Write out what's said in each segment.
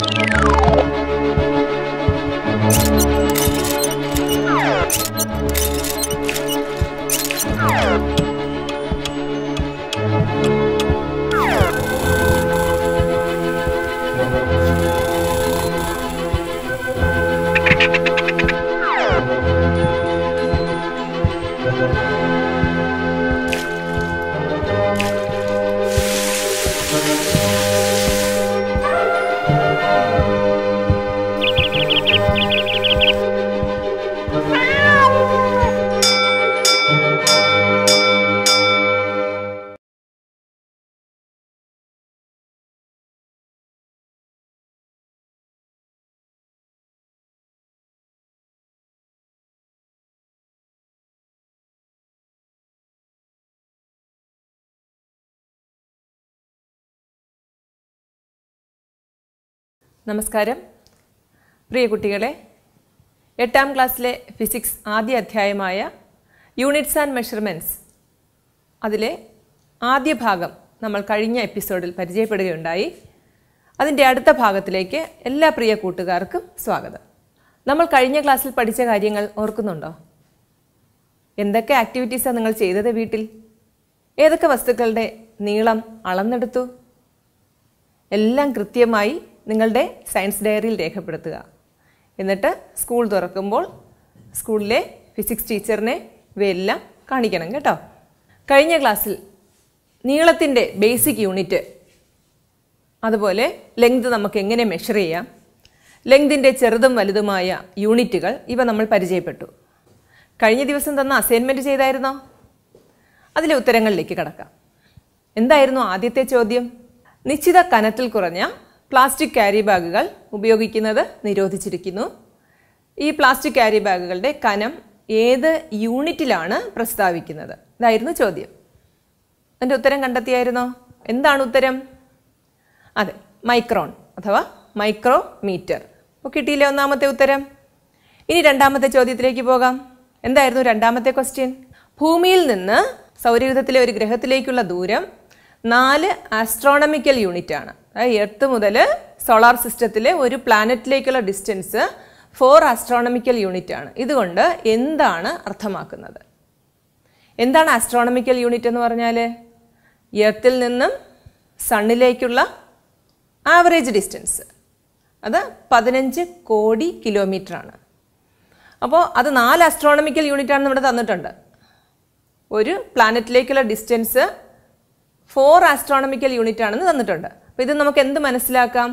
you നമസ്കാരം പ്രിയ കുട്ടികളെ എട്ടാം ക്ലാസ്സിലെ ഫിസിക്സ് ആദ്യ അധ്യായമായ യൂണിറ്റ്സ് ആൻഡ് മെഷർമെൻറ്റ്സ് അതിലെ ആദ്യ ഭാഗം നമ്മൾ കഴിഞ്ഞ എപ്പിസോഡിൽ പരിചയപ്പെടുകയുണ്ടായി അതിൻ്റെ അടുത്ത ഭാഗത്തിലേക്ക് എല്ലാ പ്രിയ കൂട്ടുകാർക്കും സ്വാഗതം നമ്മൾ കഴിഞ്ഞ ക്ലാസ്സിൽ പഠിച്ച കാര്യങ്ങൾ ഓർക്കുന്നുണ്ടോ എന്തൊക്കെ ആക്ടിവിറ്റീസാണ് നിങ്ങൾ ചെയ്തത് വീട്ടിൽ ഏതൊക്കെ വസ്തുക്കളുടെ നീളം അളന്നെടുത്തു എല്ലാം കൃത്യമായി നിങ്ങളുടെ സയൻസ് ഡയറിയിൽ രേഖപ്പെടുത്തുക എന്നിട്ട് സ്കൂൾ തുറക്കുമ്പോൾ സ്കൂളിലെ ഫിസിക്സ് ടീച്ചറിനെ ഇവയെല്ലാം കാണിക്കണം കേട്ടോ കഴിഞ്ഞ ക്ലാസ്സിൽ നീളത്തിൻ്റെ ബേസിക് യൂണിറ്റ് അതുപോലെ ലെങ്ത് നമുക്ക് എങ്ങനെ മെഷർ ചെയ്യാം ലെങ്തിൻ്റെ ചെറുതും വലുതുമായ യൂണിറ്റുകൾ ഇവ നമ്മൾ പരിചയപ്പെട്ടു കഴിഞ്ഞ ദിവസം തന്ന അസൈൻമെൻറ്റ് ചെയ്തായിരുന്നോ അതിലെ ഉത്തരങ്ങളിലേക്ക് കടക്കാം എന്തായിരുന്നു ആദ്യത്തെ ചോദ്യം നിശ്ചിത കനത്തിൽ കുറഞ്ഞ പ്ലാസ്റ്റിക് ക്യാരി ബാഗുകൾ ഉപയോഗിക്കുന്നത് നിരോധിച്ചിരിക്കുന്നു ഈ പ്ലാസ്റ്റിക് ക്യാരി ബാഗുകളുടെ കനം ഏത് യൂണിറ്റിലാണ് പ്രസ്താവിക്കുന്നത് ഇതായിരുന്നു ചോദ്യം എൻ്റെ ഉത്തരം കണ്ടെത്തിയായിരുന്നോ എന്താണ് ഉത്തരം അതെ മൈക്രോൺ അഥവാ മൈക്രോ മീറ്റർ അപ്പോൾ കിട്ടിയില്ലേ ഒന്നാമത്തെ ഉത്തരം ഇനി രണ്ടാമത്തെ ചോദ്യത്തിലേക്ക് പോകാം എന്തായിരുന്നു രണ്ടാമത്തെ ക്വസ്റ്റ്യൻ ഭൂമിയിൽ നിന്ന് സൗരയൂഥത്തിലെ ഒരു ഗ്രഹത്തിലേക്കുള്ള ദൂരം നാല് ആസ്ട്രോണമിക്കൽ യൂണിറ്റാണ് എർത്ത് മുതൽ സോളാർ സിസ്റ്റത്തിലെ ഒരു പ്ലാനറ്റിലേക്കുള്ള ഡിസ്റ്റൻസ് ഫോർ ആസ്ട്രോണമിക്കൽ യൂണിറ്റ് ആണ് ഇതുകൊണ്ട് എന്താണ് അർത്ഥമാക്കുന്നത് എന്താണ് ആസ്ട്രോണമിക്കൽ യൂണിറ്റ് എന്ന് പറഞ്ഞാൽ എർത്തിൽ നിന്നും സണ്ണിലേക്കുള്ള ആവറേജ് ഡിസ്റ്റൻസ് അത് പതിനഞ്ച് കോടി കിലോമീറ്റർ ആണ് അപ്പോൾ അത് നാല് ആസ്ട്രോണമിക്കൽ ആണെന്ന് ഇവിടെ തന്നിട്ടുണ്ട് ഒരു പ്ലാനറ്റിലേക്കുള്ള ഡിസ്റ്റൻസ് ഫോർ ആസ്ട്രോണമിക്കൽ യൂണിറ്റ് ആണെന്ന് തന്നിട്ടുണ്ട് അപ്പോൾ ഇത് നമുക്ക് എന്ത് മനസ്സിലാക്കാം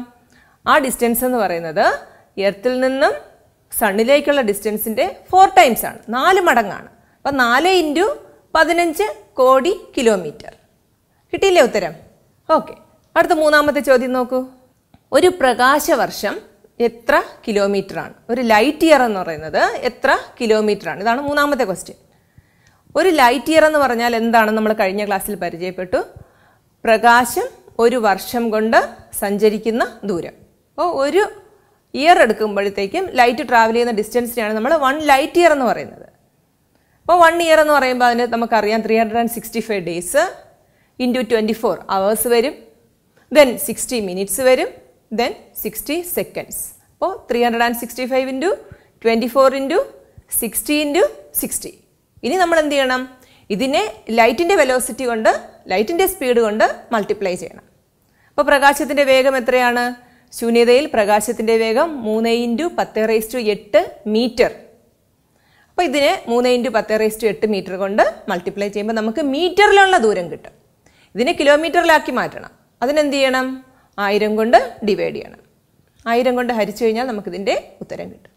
ആ ഡിസ്റ്റൻസ് എന്ന് പറയുന്നത് എർത്തിൽ നിന്നും സണ്ണിലേക്കുള്ള ഡിസ്റ്റൻസിൻ്റെ ഫോർ ടൈംസ് ആണ് നാല് മടങ്ങാണ് അപ്പം നാല് ഇൻറ്റു പതിനഞ്ച് കോടി കിലോമീറ്റർ കിട്ടിയില്ലേ ഉത്തരം ഓക്കെ അടുത്ത മൂന്നാമത്തെ ചോദ്യം നോക്കൂ ഒരു പ്രകാശവർഷം എത്ര കിലോമീറ്റർ ആണ് ഒരു ലൈറ്റ് ഇയർ എന്ന് പറയുന്നത് എത്ര കിലോമീറ്റർ ആണ് ഇതാണ് മൂന്നാമത്തെ ക്വസ്റ്റ്യൻ ഒരു ലൈറ്റ് ഇയർ എന്ന് പറഞ്ഞാൽ എന്താണ് നമ്മൾ കഴിഞ്ഞ ക്ലാസ്സിൽ പരിചയപ്പെട്ടു പ്രകാശം ഒരു വർഷം കൊണ്ട് സഞ്ചരിക്കുന്ന ദൂരം അപ്പോൾ ഒരു ഇയർ എടുക്കുമ്പോഴത്തേക്കും ലൈറ്റ് ട്രാവൽ ചെയ്യുന്ന ഡിസ്റ്റൻസിനെയാണ് നമ്മൾ വൺ ലൈറ്റ് ഇയർ എന്ന് പറയുന്നത് അപ്പോൾ വൺ ഇയർ എന്ന് പറയുമ്പോൾ അതിന് നമുക്കറിയാം three hundred and sixty five days into twenty four hours വരും ദെൻ സിക്സ്റ്റി മിനിറ്റ്സ് വരും ദെൻ സിക്സ്റ്റി സെക്കൻഡ്സ് അപ്പോൾ three hundred and sixty five into twenty four into sixty into sixty ഇനി നമ്മൾ എന്ത് ചെയ്യണം ഇതിനെ ലൈറ്റിൻ്റെ വെലോസിറ്റി കൊണ്ട് ലൈറ്റിൻ്റെ സ്പീഡ് കൊണ്ട് മൾട്ടിപ്ലൈ ചെയ്യണം അപ്പോൾ പ്രകാശത്തിൻ്റെ വേഗം എത്രയാണ് ശൂന്യതയിൽ പ്രകാശത്തിൻ്റെ വേഗം മൂന്ന് ഇൻറ്റു പത്ത് റേസ് ടു എട്ട് മീറ്റർ അപ്പോൾ ഇതിനെ മൂന്ന് ഇൻറ്റു പത്ത് റേസ് ടു എട്ട് മീറ്റർ കൊണ്ട് മൾട്ടിപ്ലൈ ചെയ്യുമ്പോൾ നമുക്ക് മീറ്ററിലുള്ള ദൂരം കിട്ടും ഇതിനെ കിലോമീറ്ററിലാക്കി മാറ്റണം അതിനെന്ത് ചെയ്യണം ആയിരം കൊണ്ട് ഡിവൈഡ് ചെയ്യണം ആയിരം കൊണ്ട് ഹരിച്ചു കഴിഞ്ഞാൽ നമുക്കിതിൻ്റെ ഉത്തരം കിട്ടും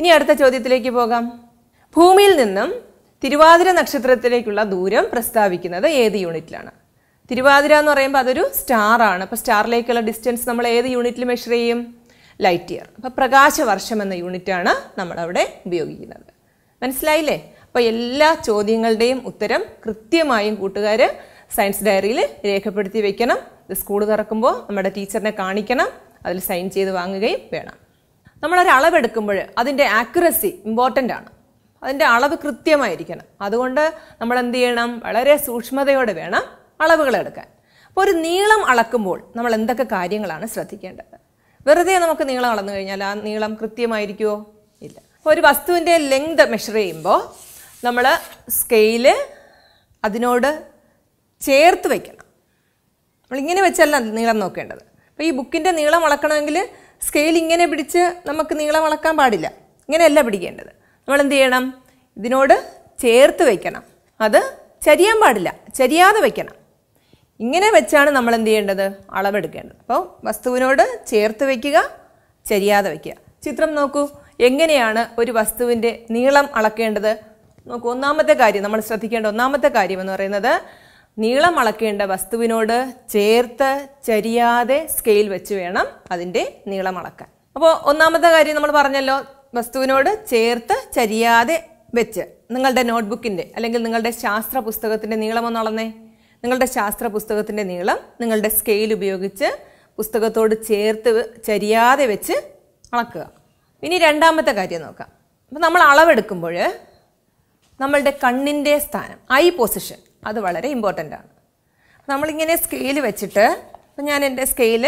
ഇനി അടുത്ത ചോദ്യത്തിലേക്ക് പോകാം ഭൂമിയിൽ നിന്നും തിരുവാതിര നക്ഷത്രത്തിലേക്കുള്ള ദൂരം പ്രസ്താവിക്കുന്നത് ഏത് യൂണിറ്റിലാണ് തിരുവാതിര എന്ന് പറയുമ്പോൾ അതൊരു സ്റ്റാർ ആണ് അപ്പോൾ സ്റ്റാറിലേക്കുള്ള ഡിസ്റ്റൻസ് നമ്മൾ ഏത് യൂണിറ്റിൽ മെഷർ ചെയ്യും ലൈറ്റ് ഇയർ അപ്പോൾ പ്രകാശവർഷം എന്ന യൂണിറ്റാണ് നമ്മളവിടെ ഉപയോഗിക്കുന്നത് മനസ്സിലായില്ലേ അപ്പോൾ എല്ലാ ചോദ്യങ്ങളുടെയും ഉത്തരം കൃത്യമായും കൂട്ടുകാർ സയൻസ് ഡയറിയിൽ രേഖപ്പെടുത്തി വെക്കണം ഇത് സ്കൂൾ തുറക്കുമ്പോൾ നമ്മുടെ ടീച്ചറിനെ കാണിക്കണം അതിൽ സൈൻ ചെയ്ത് വാങ്ങുകയും വേണം നമ്മളൊരു അളവെടുക്കുമ്പോൾ അതിൻ്റെ ആക്യുറസി ഇമ്പോർട്ടൻ്റ് ആണ് അതിൻ്റെ അളവ് കൃത്യമായിരിക്കണം അതുകൊണ്ട് നമ്മൾ എന്ത് ചെയ്യണം വളരെ സൂക്ഷ്മതയോടെ വേണം അളവുകൾ എടുക്കാൻ അപ്പോൾ ഒരു നീളം അളക്കുമ്പോൾ നമ്മൾ എന്തൊക്കെ കാര്യങ്ങളാണ് ശ്രദ്ധിക്കേണ്ടത് വെറുതെ നമുക്ക് നീളം അളന്നു കഴിഞ്ഞാൽ ആ നീളം കൃത്യമായിരിക്കുമോ ഇല്ല അപ്പോൾ ഒരു വസ്തുവിൻ്റെ ലെങ്ത് മെഷർ ചെയ്യുമ്പോൾ നമ്മൾ സ്കെയില് അതിനോട് ചേർത്ത് വയ്ക്കണം നമ്മളിങ്ങനെ വെച്ചല്ല നീളം നോക്കേണ്ടത് അപ്പോൾ ഈ ബുക്കിൻ്റെ നീളം അളക്കണമെങ്കിൽ സ്കെയിൽ ഇങ്ങനെ പിടിച്ച് നമുക്ക് നീളം അളക്കാൻ പാടില്ല ഇങ്ങനെയല്ല പിടിക്കേണ്ടത് നമ്മൾ എന്ത് ചെയ്യണം ഇതിനോട് ചേർത്ത് വയ്ക്കണം അത് ചരിയാൻ പാടില്ല ചരിയാതെ വയ്ക്കണം ഇങ്ങനെ വെച്ചാണ് നമ്മൾ എന്ത് ചെയ്യേണ്ടത് അളവെടുക്കേണ്ടത് അപ്പോൾ വസ്തുവിനോട് ചേർത്ത് വയ്ക്കുക ചരിയാതെ വയ്ക്കുക ചിത്രം നോക്കൂ എങ്ങനെയാണ് ഒരു വസ്തുവിൻ്റെ നീളം അളക്കേണ്ടത് നോക്കൂ ഒന്നാമത്തെ കാര്യം നമ്മൾ ശ്രദ്ധിക്കേണ്ട ഒന്നാമത്തെ കാര്യം എന്ന് പറയുന്നത് നീളം അളക്കേണ്ട വസ്തുവിനോട് ചേർത്ത് ചരിയാതെ സ്കെയിൽ വെച്ച് വേണം അതിൻ്റെ നീളം അളക്കാൻ അപ്പോൾ ഒന്നാമത്തെ കാര്യം നമ്മൾ പറഞ്ഞല്ലോ വസ്തുവിനോട് ചേർത്ത് ചരിയാതെ വെച്ച് നിങ്ങളുടെ നോട്ട്ബുക്കിൻ്റെ അല്ലെങ്കിൽ നിങ്ങളുടെ ശാസ്ത്ര പുസ്തകത്തിൻ്റെ നീളം ഒന്ന് അളന്നേ നിങ്ങളുടെ ശാസ്ത്ര പുസ്തകത്തിൻ്റെ നീളം നിങ്ങളുടെ സ്കെയിൽ ഉപയോഗിച്ച് പുസ്തകത്തോട് ചേർത്ത് ചരിയാതെ വെച്ച് അളക്കുക ഇനി രണ്ടാമത്തെ കാര്യം നോക്കാം അപ്പോൾ നമ്മൾ അളവെടുക്കുമ്പോൾ നമ്മളുടെ കണ്ണിൻ്റെ സ്ഥാനം ഐ പൊസിഷൻ അത് വളരെ ഇമ്പോർട്ടൻ്റ് ആണ് നമ്മളിങ്ങനെ സ്കെയിൽ വെച്ചിട്ട് അപ്പം ഞാൻ എൻ്റെ സ്കെയിൽ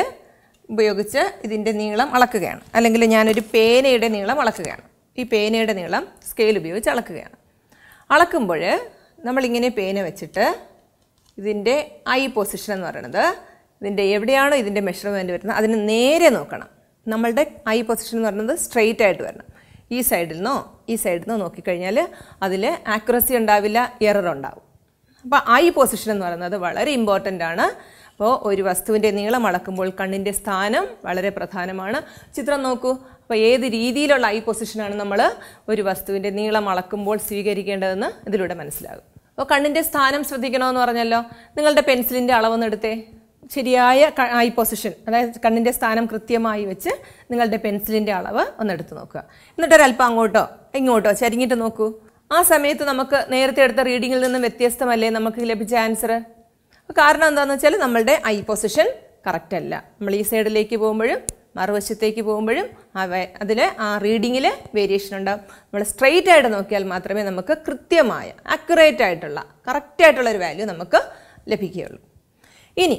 ഉപയോഗിച്ച് ഇതിൻ്റെ നീളം അളക്കുകയാണ് അല്ലെങ്കിൽ ഞാനൊരു പേനയുടെ നീളം അളക്കുകയാണ് ഈ പേനയുടെ നീളം സ്കെയിൽ ഉപയോഗിച്ച് അളക്കുകയാണ് അളക്കുമ്പോൾ നമ്മളിങ്ങനെ പേന വെച്ചിട്ട് ഇതിൻ്റെ ഐ പൊസിഷൻ എന്ന് പറയുന്നത് ഇതിൻ്റെ എവിടെയാണോ ഇതിൻ്റെ മെഷർമെൻറ്റ് വരുന്നത് അതിന് നേരെ നോക്കണം നമ്മളുടെ ഐ പൊസിഷൻ എന്ന് പറയുന്നത് സ്ട്രെയിറ്റ് ആയിട്ട് വരണം ഈ സൈഡിൽ നിന്നോ ഈ സൈഡിൽ നിന്നോ നോക്കിക്കഴിഞ്ഞാൽ അതിൽ ആക്യുറസി ഉണ്ടാവില്ല എറർ ഉണ്ടാവും അപ്പോൾ ഐ പൊസിഷൻ എന്ന് പറയുന്നത് വളരെ ഇമ്പോർട്ടൻ്റ് ആണ് അപ്പോൾ ഒരു വസ്തുവിൻ്റെ നീളം അളക്കുമ്പോൾ കണ്ണിൻ്റെ സ്ഥാനം വളരെ പ്രധാനമാണ് ചിത്രം നോക്കൂ അപ്പോൾ ഏത് രീതിയിലുള്ള ഐ പൊസിഷനാണ് നമ്മൾ ഒരു വസ്തുവിൻ്റെ നീളം അളക്കുമ്പോൾ സ്വീകരിക്കേണ്ടതെന്ന് ഇതിലൂടെ മനസ്സിലാകും അപ്പോൾ കണ്ണിൻ്റെ സ്ഥാനം ശ്രദ്ധിക്കണമെന്ന് പറഞ്ഞല്ലോ നിങ്ങളുടെ പെൻസിലിൻ്റെ അളവൊന്ന് എടുത്തേ ശരിയായ ഐ പൊസിഷൻ അതായത് കണ്ണിൻ്റെ സ്ഥാനം കൃത്യമായി വെച്ച് നിങ്ങളുടെ പെൻസിലിൻ്റെ അളവ് ഒന്ന് എടുത്ത് നോക്കുക എന്നിട്ട് ഒരല്പം അങ്ങോട്ടോ ഇങ്ങോട്ടോ ചരിഞ്ഞിട്ട് നോക്കൂ ആ സമയത്ത് നമുക്ക് നേരത്തെ എടുത്ത റീഡിങ്ങിൽ നിന്നും വ്യത്യസ്തമല്ലേ നമുക്ക് ലഭിച്ച ആൻസർ കാരണം എന്താണെന്ന് വെച്ചാൽ നമ്മളുടെ ഐ പൊസിഷൻ കറക്റ്റ് അല്ല നമ്മൾ ഈ സൈഡിലേക്ക് പോകുമ്പോഴും മറുവശത്തേക്ക് പോകുമ്പോഴും അതിൽ ആ റീഡിങ്ങിൽ വേരിയേഷൻ ഉണ്ടാകും നമ്മൾ സ്ട്രെയിറ്റ് ആയിട്ട് നോക്കിയാൽ മാത്രമേ നമുക്ക് കൃത്യമായ അക്യുറേറ്റ് ആയിട്ടുള്ള കറക്റ്റ് ആയിട്ടുള്ള ഒരു വാല്യൂ നമുക്ക് ലഭിക്കുകയുള്ളൂ ഇനി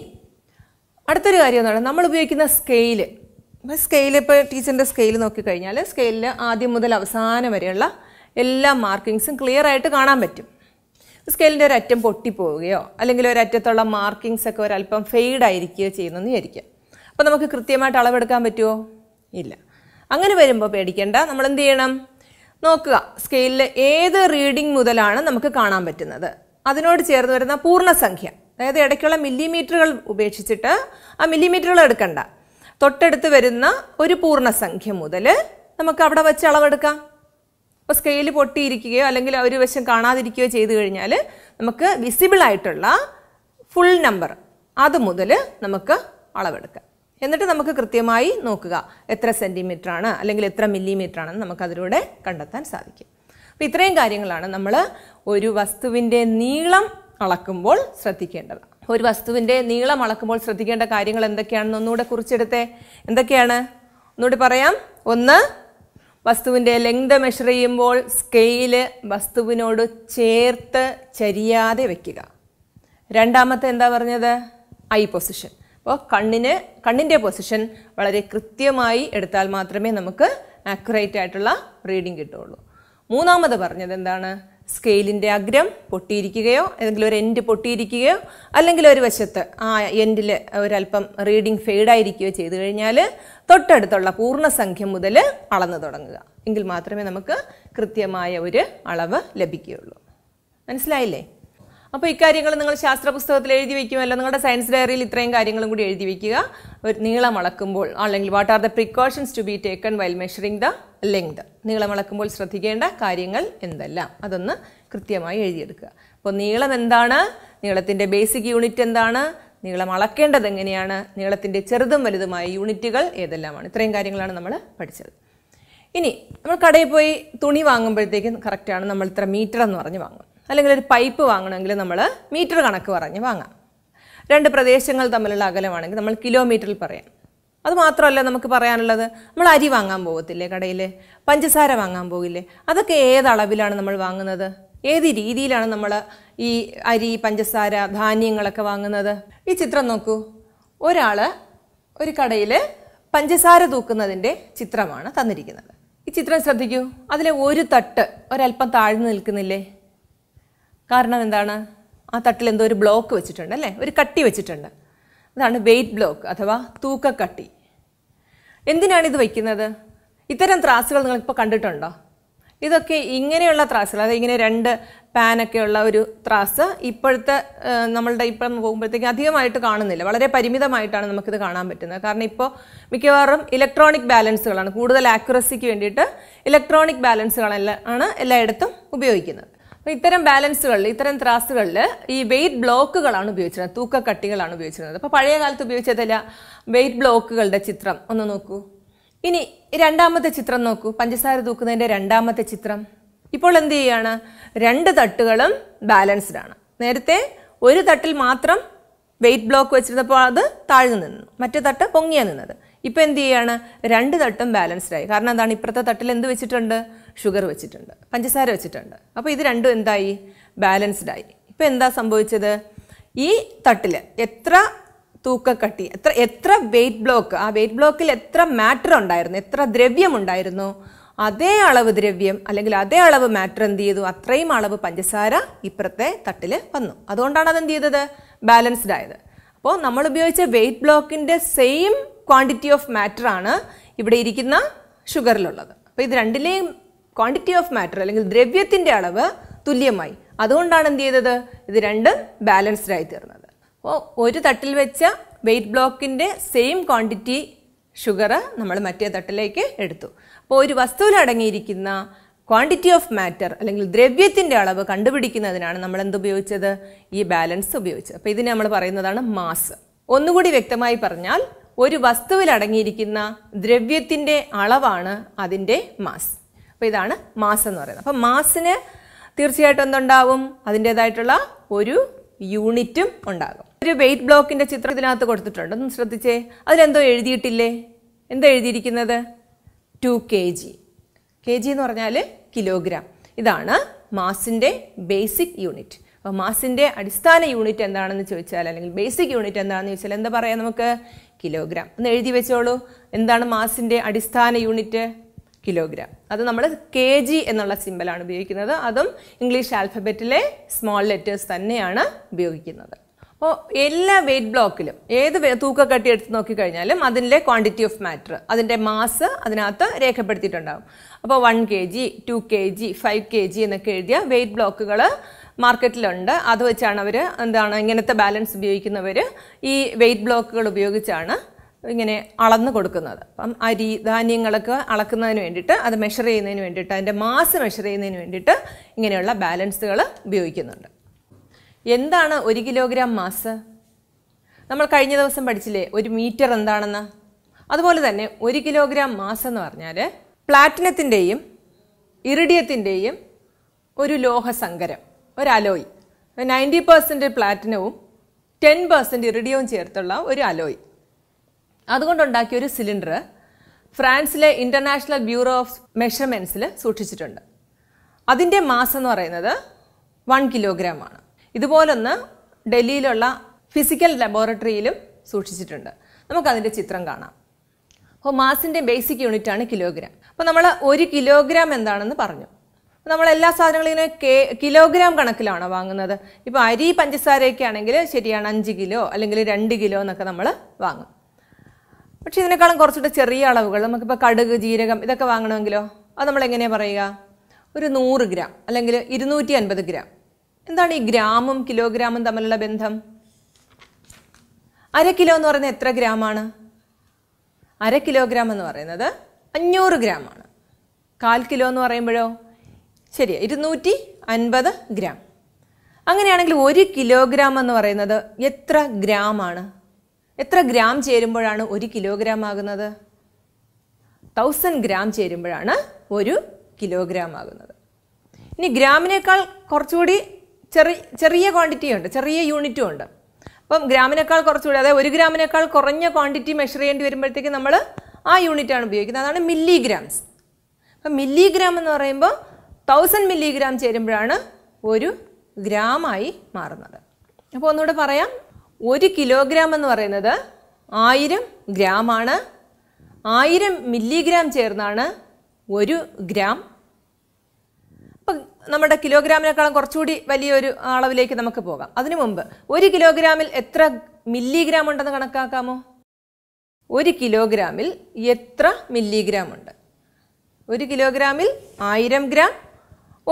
അടുത്തൊരു കാര്യം എന്ന് പറഞ്ഞാൽ നമ്മൾ ഉപയോഗിക്കുന്ന സ്കെയിൽ സ്കെയില് സ്കെയിൽ ഇപ്പോൾ ടീച്ചറിൻ്റെ സ്കെയിൽ നോക്കിക്കഴിഞ്ഞാൽ സ്കെയിലിൽ ആദ്യം മുതൽ അവസാനം വരെയുള്ള എല്ലാ മാർക്കിങ്സും ക്ലിയർ ആയിട്ട് കാണാൻ പറ്റും സ്കെയിലിൻ്റെ ഒരറ്റം പൊട്ടിപ്പോവുകയോ അല്ലെങ്കിൽ ഒരറ്റത്തുള്ള മാർക്കിങ്സ് ഒക്കെ ഒരല്പം ഫെയ്ഡ് ആയിരിക്കുകയോ ചെയ്യുന്നെന്ന് വിചാരിക്കാം അപ്പോൾ നമുക്ക് കൃത്യമായിട്ട് അളവെടുക്കാൻ പറ്റുമോ ഇല്ല അങ്ങനെ വരുമ്പോൾ പേടിക്കേണ്ട നമ്മൾ എന്ത് ചെയ്യണം നോക്കുക സ്കെയിലിൽ ഏത് റീഡിംഗ് മുതലാണ് നമുക്ക് കാണാൻ പറ്റുന്നത് അതിനോട് ചേർന്ന് വരുന്ന പൂർണ്ണസംഖ്യ അതായത് ഇടയ്ക്കുള്ള മില്ലിമീറ്ററുകൾ ഉപേക്ഷിച്ചിട്ട് ആ മില്ലിമീറ്ററുകൾ എടുക്കണ്ട തൊട്ടടുത്ത് വരുന്ന ഒരു പൂർണ്ണസംഖ്യ മുതൽ നമുക്ക് അവിടെ വെച്ച് അളവെടുക്കാം ഇപ്പോൾ സ്കെയിൽ പൊട്ടിയിരിക്കുകയോ അല്ലെങ്കിൽ ഒരു വശം കാണാതിരിക്കുകയോ ചെയ്തു കഴിഞ്ഞാൽ നമുക്ക് വിസിബിൾ ആയിട്ടുള്ള ഫുൾ നമ്പർ അത് മുതൽ നമുക്ക് അളവെടുക്കാം എന്നിട്ട് നമുക്ക് കൃത്യമായി നോക്കുക എത്ര സെൻറ്റിമീറ്റർ ആണ് അല്ലെങ്കിൽ എത്ര മില്ലിമീറ്റർ ആണെന്ന് നമുക്കതിലൂടെ കണ്ടെത്താൻ സാധിക്കും അപ്പോൾ ഇത്രയും കാര്യങ്ങളാണ് നമ്മൾ ഒരു വസ്തുവിൻ്റെ നീളം അളക്കുമ്പോൾ ശ്രദ്ധിക്കേണ്ടത് ഒരു വസ്തുവിൻ്റെ നീളം അളക്കുമ്പോൾ ശ്രദ്ധിക്കേണ്ട കാര്യങ്ങൾ എന്തൊക്കെയാണെന്ന് ഒന്നുകൂടെ കുറിച്ചെടുത്തേ എന്തൊക്കെയാണ് ഒന്നുകൂടി പറയാം ഒന്ന് വസ്തുവിൻ്റെ ലെങ്ത് മെഷർ ചെയ്യുമ്പോൾ സ്കെയില് വസ്തുവിനോട് ചേർത്ത് ചരിയാതെ വയ്ക്കുക രണ്ടാമത്തെ എന്താ പറഞ്ഞത് ഐ പൊസിഷൻ അപ്പോൾ കണ്ണിന് കണ്ണിൻ്റെ പൊസിഷൻ വളരെ കൃത്യമായി എടുത്താൽ മാത്രമേ നമുക്ക് ആക്യുറേറ്റ് ആയിട്ടുള്ള റീഡിംഗ് കിട്ടുള്ളൂ മൂന്നാമത് പറഞ്ഞത് എന്താണ് സ്കെയിലിൻ്റെ അഗ്രം പൊട്ടിയിരിക്കുകയോ അല്ലെങ്കിൽ ഒരു എൻഡ് പൊട്ടിയിരിക്കുകയോ അല്ലെങ്കിൽ ഒരു വശത്ത് ആ എൻഡിൽ ഒരല്പം റീഡിംഗ് ഫെയ്ഡായിരിക്കുകയോ ചെയ്തു കഴിഞ്ഞാൽ തൊട്ടടുത്തുള്ള പൂർണ്ണസംഖ്യ മുതൽ അളന്നു തുടങ്ങുക എങ്കിൽ മാത്രമേ നമുക്ക് കൃത്യമായ ഒരു അളവ് ലഭിക്കുകയുള്ളൂ മനസ്സിലായില്ലേ അപ്പോൾ ഇക്കാര്യങ്ങൾ നിങ്ങൾ ശാസ്ത്ര പുസ്തകത്തിൽ എഴുതി വയ്ക്കുമല്ലോ നിങ്ങളുടെ സയൻസ് ഡയറിയിൽ ഇത്രയും കാര്യങ്ങളും കൂടി എഴുതി വയ്ക്കുക ഒരു നീളം അളക്കുമ്പോൾ അല്ലെങ്കിൽ what are the precautions to be taken while measuring the length നീളം അളക്കുമ്പോൾ ശ്രദ്ധിക്കേണ്ട കാര്യങ്ങൾ എന്തെല്ലാം അതൊന്ന് കൃത്യമായി എഴുതിയെടുക്കുക അപ്പോൾ നീളം എന്താണ് നീളത്തിൻ്റെ ബേസിക് യൂണിറ്റ് എന്താണ് നീളം അളക്കേണ്ടത് എങ്ങനെയാണ് നീളത്തിൻ്റെ ചെറുതും വലുതുമായ യൂണിറ്റുകൾ ഏതെല്ലാമാണ് ഇത്രയും കാര്യങ്ങളാണ് നമ്മൾ പഠിച്ചത് ഇനി നമ്മൾ കടയിൽ പോയി തുണി വാങ്ങുമ്പോഴത്തേക്കും കറക്റ്റാണ് നമ്മൾ ഇത്ര മീറ്റർ എന്ന് പറഞ്ഞ് വാങ്ങും അല്ലെങ്കിൽ ഒരു പൈപ്പ് വാങ്ങണമെങ്കിൽ നമ്മൾ മീറ്റർ കണക്ക് പറഞ്ഞ് വാങ്ങാം രണ്ട് പ്രദേശങ്ങൾ തമ്മിലുള്ള അകലമാണെങ്കിൽ നമ്മൾ കിലോമീറ്ററിൽ പറയാം അത് മാത്രമല്ല നമുക്ക് പറയാനുള്ളത് നമ്മൾ അരി വാങ്ങാൻ പോകത്തില്ലേ കടയിൽ പഞ്ചസാര വാങ്ങാൻ പോകില്ലേ അതൊക്കെ ഏത് അളവിലാണ് നമ്മൾ വാങ്ങുന്നത് ഏത് രീതിയിലാണ് നമ്മൾ ഈ അരി പഞ്ചസാര ധാന്യങ്ങളൊക്കെ വാങ്ങുന്നത് ഈ ചിത്രം നോക്കൂ ഒരാൾ ഒരു കടയിൽ പഞ്ചസാര തൂക്കുന്നതിൻ്റെ ചിത്രമാണ് തന്നിരിക്കുന്നത് ഈ ചിത്രം ശ്രദ്ധിക്കൂ അതിലെ ഒരു തട്ട് ഒരല്പം താഴ്ന്നു നിൽക്കുന്നില്ലേ കാരണം എന്താണ് ആ തട്ടിൽ എന്തോ ഒരു ബ്ലോക്ക് വെച്ചിട്ടുണ്ട് അല്ലേ ഒരു കട്ടി വെച്ചിട്ടുണ്ട് അതാണ് വെയിറ്റ് ബ്ലോക്ക് അഥവാ തൂക്കക്കട്ടി എന്തിനാണ് ഇത് വയ്ക്കുന്നത് ഇത്തരം ത്രാസുകൾ നിങ്ങളിപ്പോൾ കണ്ടിട്ടുണ്ടോ ഇതൊക്കെ ഇങ്ങനെയുള്ള ത്രാസുകൾ അതായത് ഇങ്ങനെ രണ്ട് പാനൊക്കെയുള്ള ഒരു ത്രാസ് ഇപ്പോഴത്തെ നമ്മളുടെ ഇപ്പം പോകുമ്പോഴത്തേക്ക് അധികമായിട്ട് കാണുന്നില്ല വളരെ പരിമിതമായിട്ടാണ് നമുക്കിത് കാണാൻ പറ്റുന്നത് കാരണം ഇപ്പോൾ മിക്കവാറും ഇലക്ട്രോണിക് ബാലൻസുകളാണ് കൂടുതൽ ആക്യുറസിക്ക് വേണ്ടിയിട്ട് ഇലക്ട്രോണിക് ബാലൻസുകളെല്ലാം ആണ് എല്ലായിടത്തും ഉപയോഗിക്കുന്നത് അപ്പോൾ ഇത്തരം ബാലൻസുകളിൽ ഇത്തരം ത്രാസുകളിൽ ഈ വെയിറ്റ് ബ്ലോക്കുകളാണ് ഉപയോഗിച്ചിരുന്നത് തൂക്കക്കട്ടികളാണ് ഉപയോഗിച്ചിരുന്നത് അപ്പോൾ പഴയ കാലത്ത് ഉപയോഗിച്ചതല്ല വെയിറ്റ് ബ്ലോക്കുകളുടെ ചിത്രം ഒന്ന് നോക്കൂ ഇനി രണ്ടാമത്തെ ചിത്രം നോക്കൂ പഞ്ചസാര തൂക്കുന്നതിന്റെ രണ്ടാമത്തെ ചിത്രം ഇപ്പോൾ എന്ത് ചെയ്യാണ് രണ്ട് തട്ടുകളും ബാലൻസ്ഡ് ആണ് നേരത്തെ ഒരു തട്ടിൽ മാത്രം വെയിറ്റ് ബ്ലോക്ക് വെച്ചിരുന്നപ്പോൾ അത് താഴ്ന്നു നിന്നു മറ്റേ തട്ട് പൊങ്ങിയാണ് നിന്നത് ഇപ്പോൾ എന്ത് ചെയ്യാണ് രണ്ട് തട്ടും ബാലൻസ്ഡ് ആയി കാരണം എന്താണ് ഇപ്പുറത്തെ തട്ടിൽ എന്ത് വെച്ചിട്ടുണ്ട് ഷുഗർ വെച്ചിട്ടുണ്ട് പഞ്ചസാര വെച്ചിട്ടുണ്ട് അപ്പോൾ ഇത് രണ്ടും എന്തായി ബാലൻസ്ഡ് ആയി ഇപ്പോൾ എന്താ സംഭവിച്ചത് ഈ തട്ടിൽ എത്ര തൂക്കക്കട്ടി എത്ര എത്ര വെയിറ്റ് ബ്ലോക്ക് ആ വെയിറ്റ് ബ്ലോക്കിൽ എത്ര മാറ്റർ ഉണ്ടായിരുന്നു എത്ര ദ്രവ്യം ഉണ്ടായിരുന്നു അതേ അളവ് ദ്രവ്യം അല്ലെങ്കിൽ അതേ അളവ് മാറ്റർ എന്ത് ചെയ്തു അത്രയും അളവ് പഞ്ചസാര ഇപ്പുറത്തെ തട്ടിൽ വന്നു അതുകൊണ്ടാണ് അതെന്ത് ചെയ്തത് ബാലൻസ്ഡ് ആയത് അപ്പോൾ നമ്മൾ ഉപയോഗിച്ച വെയിറ്റ് ബ്ലോക്കിൻ്റെ സെയിം ക്വാണ്ടിറ്റി ഓഫ് മാറ്റർ ആണ് ഇവിടെ ഇരിക്കുന്ന ഷുഗറിലുള്ളത് അപ്പോൾ ഇത് രണ്ടിലെയും ക്വാണ്ടിറ്റി ഓഫ് മാറ്റർ അല്ലെങ്കിൽ ദ്രവ്യത്തിൻ്റെ അളവ് തുല്യമായി അതുകൊണ്ടാണ് എന്ത് ചെയ്തത് ഇത് രണ്ട് ബാലൻസ്ഡ് ആയി തീർന്നത് അപ്പോൾ ഒരു തട്ടിൽ വെച്ച വെയിറ്റ് ബ്ലോക്കിൻ്റെ സെയിം ക്വാണ്ടിറ്റി ഷുഗർ നമ്മൾ മറ്റേ തട്ടിലേക്ക് എടുത്തു അപ്പോൾ ഒരു വസ്തുവിൽ അടങ്ങിയിരിക്കുന്ന ക്വാണ്ടിറ്റി ഓഫ് മാറ്റർ അല്ലെങ്കിൽ ദ്രവ്യത്തിൻ്റെ അളവ് കണ്ടുപിടിക്കുന്നതിനാണ് നമ്മൾ എന്തുപയോഗിച്ചത് ഈ ബാലൻസ് ഉപയോഗിച്ചത് അപ്പോൾ ഇതിനെ നമ്മൾ പറയുന്നതാണ് മാസ് ഒന്നുകൂടി വ്യക്തമായി പറഞ്ഞാൽ ഒരു വസ്തുവിൽ അടങ്ങിയിരിക്കുന്ന ദ്രവ്യത്തിൻ്റെ അളവാണ് അതിൻ്റെ മാസ് അപ്പോൾ ഇതാണ് മാസ് എന്ന് പറയുന്നത് അപ്പം മാസിന് തീർച്ചയായിട്ടും എന്തുണ്ടാവും അതിൻ്റേതായിട്ടുള്ള ഒരു യൂണിറ്റും ഉണ്ടാകും ഒരു വെയിറ്റ് ബ്ലോക്കിൻ്റെ ചിത്രം ഇതിനകത്ത് കൊടുത്തിട്ടുണ്ട് ഒന്ന് ശ്രദ്ധിച്ചേ അതിലെന്തോ എഴുതിയിട്ടില്ലേ എന്താ എഴുതിയിരിക്കുന്നത് two K G K G എന്ന് പറഞ്ഞാൽ കിലോഗ്രാം ഇതാണ് മാസിൻ്റെ ബേസിക് യൂണിറ്റ് അപ്പോൾ മാസിൻ്റെ അടിസ്ഥാന യൂണിറ്റ് എന്താണെന്ന് ചോദിച്ചാൽ അല്ലെങ്കിൽ ബേസിക് യൂണിറ്റ് എന്താണെന്ന് ചോദിച്ചാൽ എന്താ പറയാം നമുക്ക് കിലോഗ്രാം ഒന്ന് എഴുതി വെച്ചോളൂ എന്താണ് മാസിൻ്റെ അടിസ്ഥാന യൂണിറ്റ് കിലോഗ്രാം അത് നമ്മൾ കെ ജി എന്നുള്ള സിമ്പലാണ് ഉപയോഗിക്കുന്നത് അതും ഇംഗ്ലീഷ് ആൽഫബറ്റിലെ സ്മോൾ ലെറ്റേഴ്സ് തന്നെയാണ് ഉപയോഗിക്കുന്നത് അപ്പോൾ എല്ലാ വെയിറ്റ് ബ്ലോക്കിലും ഏത് തൂക്ക കട്ടി എടുത്ത് നോക്കിക്കഴിഞ്ഞാലും അതിൻ്റെ ക്വാണ്ടിറ്റി ഓഫ് മാറ്റർ അതിൻ്റെ മാസ് അതിനകത്ത് രേഖപ്പെടുത്തിയിട്ടുണ്ടാകും അപ്പോൾ one K G two K G five K G എന്നൊക്കെ എഴുതിയ വെയിറ്റ് ബ്ലോക്കുകൾ മാർക്കറ്റിലുണ്ട് അത് വെച്ചാണ് അവർ എന്താണ് ഇങ്ങനത്തെ ബാലൻസ് ഉപയോഗിക്കുന്നവർ ഈ വെയിറ്റ് ബ്ലോക്കുകൾ ഉപയോഗിച്ചാണ് ഇങ്ങനെ അളന്ന് കൊടുക്കുന്നത് അപ്പം അരി ധാന്യങ്ങളൊക്കെ അളക്കുന്നതിന് വേണ്ടിയിട്ട് അത് മെഷർ ചെയ്യുന്നതിന് വേണ്ടിയിട്ട് അതിൻ്റെ മാസ് മെഷർ ചെയ്യുന്നതിന് വേണ്ടിയിട്ട് ഇങ്ങനെയുള്ള ബാലൻസുകൾ ഉപയോഗിക്കുന്നുണ്ട് എന്താണ് ഒരു കിലോഗ്രാം മാസ് നമ്മൾ കഴിഞ്ഞ ദിവസം പഠിച്ചില്ലേ ഒരു മീറ്റർ എന്താണെന്ന് അതുപോലെ തന്നെ ഒരു കിലോഗ്രാം മാസ് എന്ന് പറഞ്ഞാൽ പ്ലാറ്റിനത്തിൻ്റെയും ഇറിഡിയത്തിൻ്റെയും ഒരു ലോഹസങ്കരം ഒരു അലോയ് നയൻറ്റി പെർസെൻറ്റ് പ്ലാറ്റിനവും ടെൻ പെർസെൻറ്റ് ഇറിഡിയവും ചേർത്തുള്ള ഒരു അലോയ് അതുകൊണ്ടുണ്ടാക്കിയ ഒരു സിലിണ്ടർ ഫ്രാൻസിലെ ഇൻ്റർനാഷണൽ ബ്യൂറോ ഓഫ് മെഷർമെൻസിൽ സൂക്ഷിച്ചിട്ടുണ്ട് അതിൻ്റെ മാസ് എന്ന് പറയുന്നത് വൺ കിലോഗ്രാം ആണ് ഇതുപോലൊന്ന് ഡൽഹിയിലുള്ള ഫിസിക്കൽ ലബോറട്ടറിയിലും സൂക്ഷിച്ചിട്ടുണ്ട് നമുക്കതിൻ്റെ ചിത്രം കാണാം അപ്പോൾ മാസിൻ്റെ ബേസിക് യൂണിറ്റ് ആണ് കിലോഗ്രാം അപ്പോൾ നമ്മൾ ഒരു കിലോഗ്രാം എന്താണെന്ന് പറഞ്ഞു നമ്മൾ എല്ലാ സാധനങ്ങളും ഇങ്ങനെ കിലോഗ്രാം കണക്കിലാണോ വാങ്ങുന്നത് ഇപ്പോൾ അരി പഞ്ചസാരയൊക്കെ ആണെങ്കിൽ ശരിയാണ് അഞ്ച് കിലോ അല്ലെങ്കിൽ രണ്ട് കിലോ എന്നൊക്കെ നമ്മൾ വാങ്ങും പക്ഷെ ഇതിനേക്കാളും കുറച്ചുകൂടെ ചെറിയ അളവുകൾ നമുക്കിപ്പോൾ കടുക് ജീരകം ഇതൊക്കെ വാങ്ങണമെങ്കിലോ അത് നമ്മൾ എങ്ങനെയാണ് പറയുക ഒരു നൂറ് ഗ്രാം അല്ലെങ്കിൽ ഇരുന്നൂറ്റി അൻപത് ഗ്രാം എന്താണ് ഈ ഗ്രാമും കിലോഗ്രാമും തമ്മിലുള്ള ബന്ധം അര കിലോ എന്ന് പറയുന്നത് എത്ര ഗ്രാമാണ് അര കിലോഗ്രാം എന്ന് പറയുന്നത് അഞ്ഞൂറ് ഗ്രാമാണ് കാൽ കിലോ എന്ന് പറയുമ്പോഴോ ശരി ഇരുന്നൂറ്റി അൻപത് ഗ്രാം അങ്ങനെയാണെങ്കിൽ ഒരു കിലോഗ്രാം എന്ന് പറയുന്നത് എത്ര ഗ്രാമാണ് എത്ര ഗ്രാം ചേരുമ്പോഴാണ് ഒരു കിലോഗ്രാം ആകുന്നത് തൗസൻഡ് ഗ്രാം ചേരുമ്പോഴാണ് ഒരു കിലോഗ്രാം ആകുന്നത് ഇനി ഗ്രാമിനേക്കാൾ കുറച്ചുകൂടി ചെറിയ ചെറിയ ക്വാണ്ടിറ്റി ഉണ്ട് ചെറിയ യൂണിറ്റും ഉണ്ട് അപ്പം ഗ്രാമിനേക്കാൾ കുറച്ചുകൂടി അതായത് ഒരു ഗ്രാമിനേക്കാൾ കുറഞ്ഞ ക്വാണ്ടിറ്റി മെഷർ ചെയ്യേണ്ടി വരുമ്പോഴത്തേക്ക് നമ്മൾ ആ യൂണിറ്റാണ് ഉപയോഗിക്കുന്നത് അതാണ് മില്ലിഗ്രാംസ് അപ്പം മില്ലിഗ്രാം എന്ന് പറയുമ്പോൾ തൗസൻഡ് മില്ലിഗ്രാം ചേരുമ്പോഴാണ് ഒരു ഗ്രാമായി മാറുന്നത് അപ്പോൾ ഒന്നുകൂടെ പറയാം ഒരു കിലോഗ്രാം എന്ന് പറയുന്നത് ആയിരം ഗ്രാമാണ് ആയിരം മില്ലിഗ്രാം ചേർന്നാണ് ഒരു ഗ്രാം അപ്പം നമ്മുടെ കിലോഗ്രാമിനേക്കാളും കുറച്ചുകൂടി വലിയൊരു അളവിലേക്ക് നമുക്ക് പോകാം അതിനു മുമ്പ് ഒരു കിലോഗ്രാമിൽ എത്ര മില്ലിഗ്രാം ഉണ്ടെന്ന് കണക്കാക്കാമോ ഒരു കിലോഗ്രാമിൽ എത്ര മില്ലിഗ്രാം ഉണ്ട് ഒരു കിലോഗ്രാമിൽ ആയിരം ഗ്രാം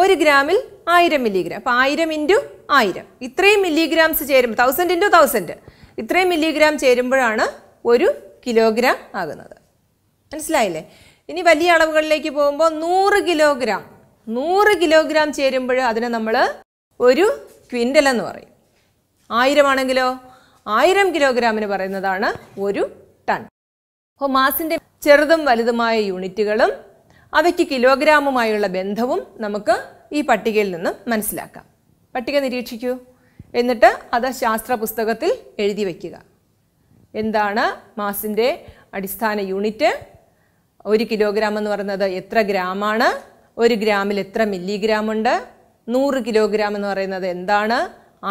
ഒരു ഗ്രാമിൽ ആയിരം മില്ലിഗ്രാം അപ്പോൾ ആയിരം ഇൻറ്റു ആയിരം ഇത്രയും മില്ലിഗ്രാംസ് ചേരുമ്പോൾ തൗസൻഡ് ഇൻറ്റു തൗസൻഡ് ഇത്രയും മില്ലിഗ്രാം ചേരുമ്പോഴാണ് ഒരു കിലോഗ്രാം ആകുന്നത് മനസ്സിലായില്ലേ ഇനി വലിയ അളവുകളിലേക്ക് പോകുമ്പോൾ നൂറ് കിലോഗ്രാം നൂറ് കിലോഗ്രാം ചേരുമ്പോൾ അതിനെ നമ്മൾ ഒരു ക്വിൻ്റൽ എന്ന് പറയും ആയിരമാണെങ്കിലോ ആയിരം കിലോഗ്രാമിന് പറയുന്നതാണ് ഒരു ടൺ അപ്പോൾ മാസിൻ്റെ ചെറുതും വലുതുമായ യൂണിറ്റുകളും അവയ്ക്ക് കിലോഗ്രാമുമായുള്ള ബന്ധവും നമുക്ക് ഈ പട്ടികയിൽ നിന്ന് മനസ്സിലാക്കാം പട്ടിക നിരീക്ഷിക്കൂ എന്നിട്ട് അത് ശാസ്ത്ര പുസ്തകത്തിൽ എഴുതി വയ്ക്കുക എന്താണ് മാസിൻ്റെ അടിസ്ഥാന യൂണിറ്റ് ഒരു കിലോഗ്രാം എന്ന് പറയുന്നത് എത്ര ഗ്രാമാണ് ഒരു ഗ്രാമിൽ എത്ര മില്ലിഗ്രാം ഉണ്ട് നൂറ് കിലോഗ്രാം എന്ന് പറയുന്നത് എന്താണ്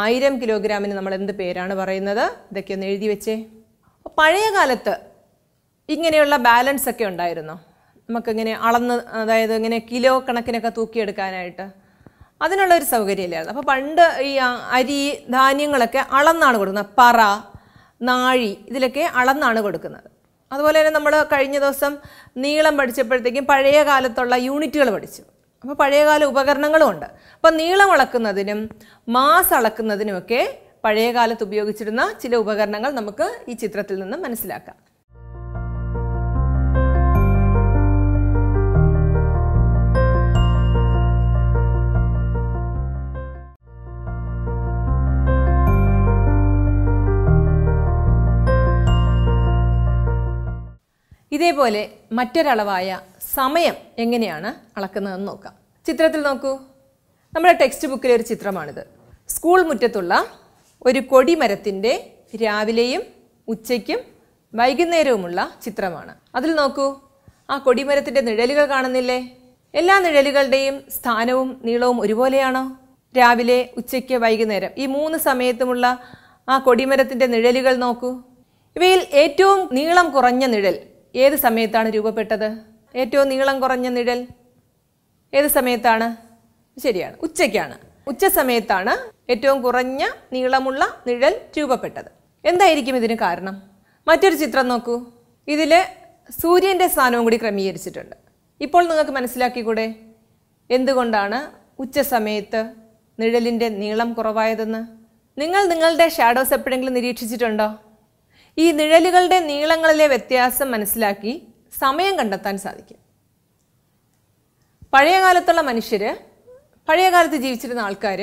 ആയിരം കിലോഗ്രാമിന് നമ്മൾ എന്ത് പേരാണ് പറയുന്നത് ഇതൊക്കെ ഒന്ന് എഴുതി വെച്ചേ പഴയ കാലത്ത് ഇങ്ങനെയുള്ള ബാലൻസ് ഒക്കെ ഉണ്ടായിരുന്നോ നമുക്കിങ്ങനെ അളന്ന് അതായത് ഇങ്ങനെ കിലോ കണക്കിനൊക്കെ തൂക്കിയെടുക്കാനായിട്ട് അതിനുള്ള ഒരു ഇല്ലായിരുന്നു അപ്പോൾ പണ്ട് ഈ അരി ധാന്യങ്ങളൊക്കെ അളന്നാണ് കൊടുക്കുന്നത് പറ നാഴി ഇതിലൊക്കെ അളന്നാണ് കൊടുക്കുന്നത് അതുപോലെ തന്നെ നമ്മൾ കഴിഞ്ഞ ദിവസം നീളം പഠിച്ചപ്പോഴത്തേക്കും പഴയ കാലത്തുള്ള യൂണിറ്റുകൾ പഠിച്ചു അപ്പോൾ പഴയകാല ഉപകരണങ്ങളും ഉണ്ട് അപ്പോൾ നീളം അളക്കുന്നതിനും മാസ് അളക്കുന്നതിനുമൊക്കെ പഴയകാലത്ത് ഉപയോഗിച്ചിരുന്ന ചില ഉപകരണങ്ങൾ നമുക്ക് ഈ ചിത്രത്തിൽ നിന്ന് മനസ്സിലാക്കാം ഇതേപോലെ മറ്റൊരളവായ സമയം എങ്ങനെയാണ് അളക്കുന്നതെന്ന് നോക്കാം ചിത്രത്തിൽ നോക്കൂ നമ്മുടെ ടെക്സ്റ്റ് ബുക്കിലെ ഒരു ചിത്രമാണിത് സ്കൂൾ മുറ്റത്തുള്ള ഒരു കൊടിമരത്തിൻ്റെ രാവിലെയും ഉച്ചയ്ക്കും വൈകുന്നേരവുമുള്ള ചിത്രമാണ് അതിൽ നോക്കൂ ആ കൊടിമരത്തിൻ്റെ നിഴലുകൾ കാണുന്നില്ലേ എല്ലാ നിഴലുകളുടെയും സ്ഥാനവും നീളവും ഒരുപോലെയാണോ രാവിലെ ഉച്ചയ്ക്ക് വൈകുന്നേരം ഈ മൂന്ന് സമയത്തുമുള്ള ആ കൊടിമരത്തിൻ്റെ നിഴലുകൾ നോക്കൂ ഇവയിൽ ഏറ്റവും നീളം കുറഞ്ഞ നിഴൽ ഏത് സമയത്താണ് രൂപപ്പെട്ടത് ഏറ്റവും നീളം കുറഞ്ഞ നിഴൽ ഏത് സമയത്താണ് ശരിയാണ് ഉച്ചയ്ക്കാണ് ഉച്ച സമയത്താണ് ഏറ്റവും കുറഞ്ഞ നീളമുള്ള നിഴൽ രൂപപ്പെട്ടത് എന്തായിരിക്കും ഇതിന് കാരണം മറ്റൊരു ചിത്രം നോക്കൂ ഇതിൽ സൂര്യൻ്റെ സ്ഥാനവും കൂടി ക്രമീകരിച്ചിട്ടുണ്ട് ഇപ്പോൾ നിങ്ങൾക്ക് മനസ്സിലാക്കിക്കൂടെ എന്തുകൊണ്ടാണ് ഉച്ച സമയത്ത് നിഴലിൻ്റെ നീളം കുറവായതെന്ന് നിങ്ങൾ നിങ്ങളുടെ ഷാഡോസ് എപ്പോഴെങ്കിലും നിരീക്ഷിച്ചിട്ടുണ്ടോ ഈ നിഴലുകളുടെ നീളങ്ങളിലെ വ്യത്യാസം മനസ്സിലാക്കി സമയം കണ്ടെത്താൻ സാധിക്കും പഴയകാലത്തുള്ള മനുഷ്യർ പഴയകാലത്ത് ജീവിച്ചിരുന്ന ആൾക്കാർ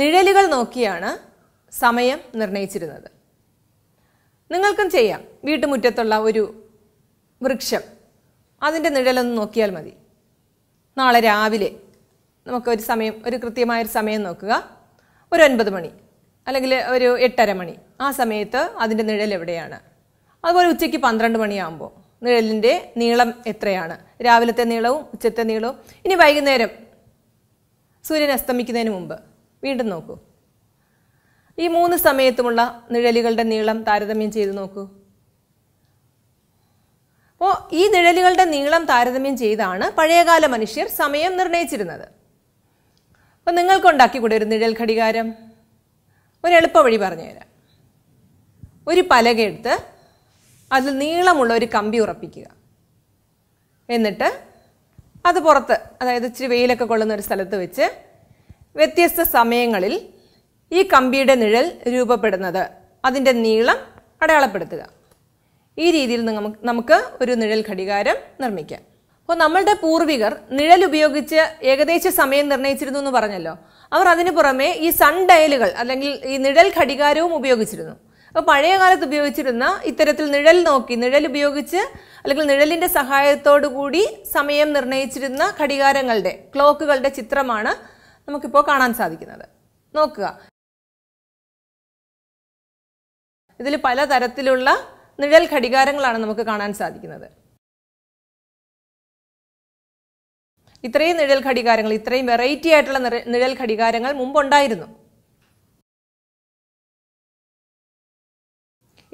നിഴലുകൾ നോക്കിയാണ് സമയം നിർണയിച്ചിരുന്നത് നിങ്ങൾക്കും ചെയ്യാം വീട്ടുമുറ്റത്തുള്ള ഒരു വൃക്ഷം അതിൻ്റെ നിഴലൊന്ന് നോക്കിയാൽ മതി നാളെ രാവിലെ നമുക്കൊരു സമയം ഒരു കൃത്യമായൊരു സമയം നോക്കുക ഒരു ഒൻപത് മണി അല്ലെങ്കിൽ ഒരു എട്ടര മണി ആ സമയത്ത് അതിൻ്റെ നിഴൽ എവിടെയാണ് അതുപോലെ ഉച്ചയ്ക്ക് പന്ത്രണ്ട് മണിയാകുമ്പോൾ നിഴലിൻ്റെ നീളം എത്രയാണ് രാവിലത്തെ നീളവും ഉച്ചത്തെ നീളവും ഇനി വൈകുന്നേരം സൂര്യൻ അസ്തമിക്കുന്നതിന് മുമ്പ് വീണ്ടും നോക്കൂ ഈ മൂന്ന് സമയത്തുമുള്ള നിഴലുകളുടെ നീളം താരതമ്യം ചെയ്ത് നോക്കൂ അപ്പോൾ ഈ നിഴലുകളുടെ നീളം താരതമ്യം ചെയ്താണ് പഴയകാല മനുഷ്യർ സമയം നിർണയിച്ചിരുന്നത് അപ്പം നിങ്ങൾക്കുണ്ടാക്കിക്കൂടെ ഒരു നിഴൽ ഘടികാരം ഒരു എളുപ്പ വഴി തരാം ഒരു പലകയെടുത്ത് അതിൽ നീളമുള്ള ഒരു കമ്പി ഉറപ്പിക്കുക എന്നിട്ട് അത് പുറത്ത് അതായത് ഇച്ചിരി വെയിലൊക്കെ കൊള്ളുന്ന ഒരു സ്ഥലത്ത് വെച്ച് വ്യത്യസ്ത സമയങ്ങളിൽ ഈ കമ്പിയുടെ നിഴൽ രൂപപ്പെടുന്നത് അതിൻ്റെ നീളം അടയാളപ്പെടുത്തുക ഈ രീതിയിൽ നമുക്ക് ഒരു നിഴൽ ഘടികാരം നിർമ്മിക്കാം അപ്പോൾ നമ്മളുടെ പൂർവികർ നിഴൽ ഉപയോഗിച്ച് ഏകദേശ സമയം നിർണ്ണയിച്ചിരുന്നു എന്ന് പറഞ്ഞല്ലോ അവർ അതിനു പുറമെ ഈ സൺ ഡയലുകൾ അല്ലെങ്കിൽ ഈ നിഴൽ ഘടികാരവും ഉപയോഗിച്ചിരുന്നു അപ്പോൾ പഴയ കാലത്ത് ഉപയോഗിച്ചിരുന്ന ഇത്തരത്തിൽ നിഴൽ നോക്കി നിഴൽ ഉപയോഗിച്ച് അല്ലെങ്കിൽ നിഴലിൻ്റെ സഹായത്തോടു കൂടി സമയം നിർണ്ണയിച്ചിരുന്ന ഘടികാരങ്ങളുടെ ക്ലോക്കുകളുടെ ചിത്രമാണ് നമുക്കിപ്പോൾ കാണാൻ സാധിക്കുന്നത് നോക്കുക ഇതിൽ പലതരത്തിലുള്ള നിഴൽ ഘടികാരങ്ങളാണ് നമുക്ക് കാണാൻ സാധിക്കുന്നത് ഇത്രയും നിഴൽ ഘടികാരങ്ങൾ ഇത്രയും വെറൈറ്റി ആയിട്ടുള്ള നിഴൽ ഘടികാരങ്ങൾ മുമ്പുണ്ടായിരുന്നു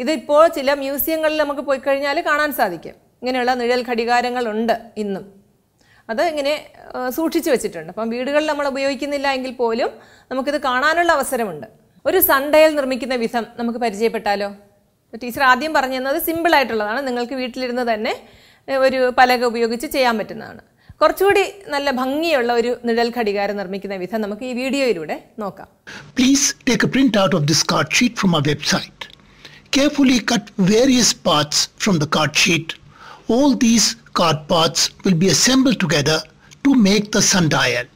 ഇതിപ്പോൾ ചില മ്യൂസിയങ്ങളിൽ നമുക്ക് പോയി കഴിഞ്ഞാൽ കാണാൻ സാധിക്കും ഇങ്ങനെയുള്ള നിഴൽ ഘടികാരങ്ങളുണ്ട് ഇന്നും അത് ഇങ്ങനെ സൂക്ഷിച്ചു വെച്ചിട്ടുണ്ട് അപ്പം വീടുകളിൽ നമ്മൾ ഉപയോഗിക്കുന്നില്ല എങ്കിൽ പോലും നമുക്കിത് കാണാനുള്ള അവസരമുണ്ട് ഒരു സൺഡയൽ നിർമ്മിക്കുന്ന വിധം നമുക്ക് പരിചയപ്പെട്ടാലോ ടീച്ചർ ആദ്യം പറഞ്ഞു തന്നത് സിമ്പിളായിട്ടുള്ളതാണ് നിങ്ങൾക്ക് വീട്ടിലിരുന്ന് തന്നെ ഒരു പലക ഉപയോഗിച്ച് ചെയ്യാൻ പറ്റുന്നതാണ് കുറച്ചുകൂടി നല്ല ഭംഗിയുള്ള ഒരു നിഴൽ ഘടികാരം നിർമ്മിക്കുന്ന വിധം നമുക്ക് ഈ വീഡിയോയിലൂടെ നോക്കാം please take a print out of this card sheet from our website carefully cut various parts from the card sheet. All these card parts will be assembled together to make the sundial.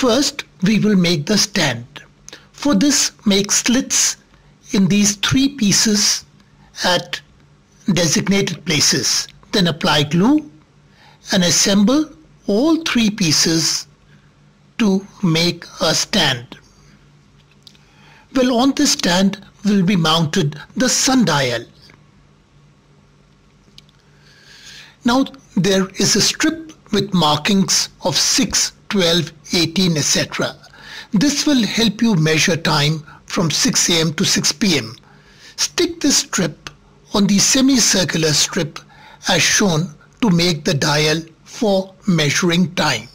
First, we will make the stand. For this, make slits in these three pieces at designated places. Then apply glue and assemble all three pieces to make a stand. Well, on the stand will be mounted the sundial. Now there is a strip with markings of 6, 12, 18, etc. This will help you measure time from 6 a.m. to 6 p.m. Stick this strip on the semicircular strip as shown to make the dial for measuring time.